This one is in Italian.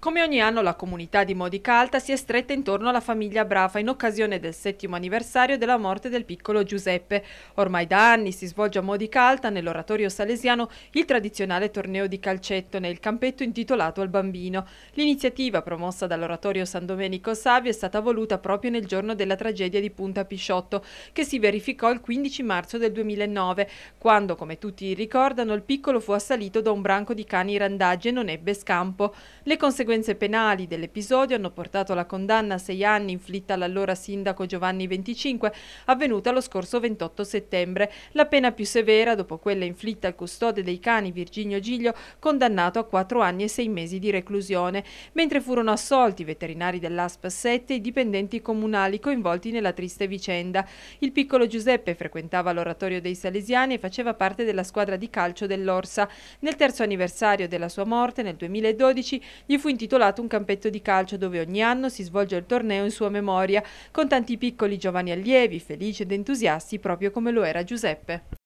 Come ogni anno la comunità di Modica Alta si è stretta intorno alla famiglia Brafa in occasione del settimo anniversario della morte del piccolo Giuseppe. Ormai da anni si svolge a Modica Alta, nell'oratorio salesiano, il tradizionale torneo di calcetto nel campetto intitolato al bambino. L'iniziativa promossa dall'oratorio San Domenico Savio è stata voluta proprio nel giorno della tragedia di Punta Pisciotto, che si verificò il 15 marzo del 2009, quando, come tutti ricordano, il piccolo fu assalito da un branco di cani randaggi e non ebbe scampo. Le conseguenze conseguenze penali dell'episodio hanno portato alla condanna a sei anni inflitta all'allora sindaco Giovanni 25, avvenuta lo scorso 28 settembre. La pena più severa, dopo quella inflitta al custode dei cani Virginio Giglio, condannato a quattro anni e sei mesi di reclusione, mentre furono assolti i veterinari dell'ASP 7 e i dipendenti comunali coinvolti nella triste vicenda. Il piccolo Giuseppe frequentava l'oratorio dei Salesiani e faceva parte della squadra di calcio dell'Orsa. Nel terzo anniversario della sua morte, nel 2012, gli fu introdotto intitolato un campetto di calcio dove ogni anno si svolge il torneo in sua memoria, con tanti piccoli giovani allievi, felici ed entusiasti proprio come lo era Giuseppe.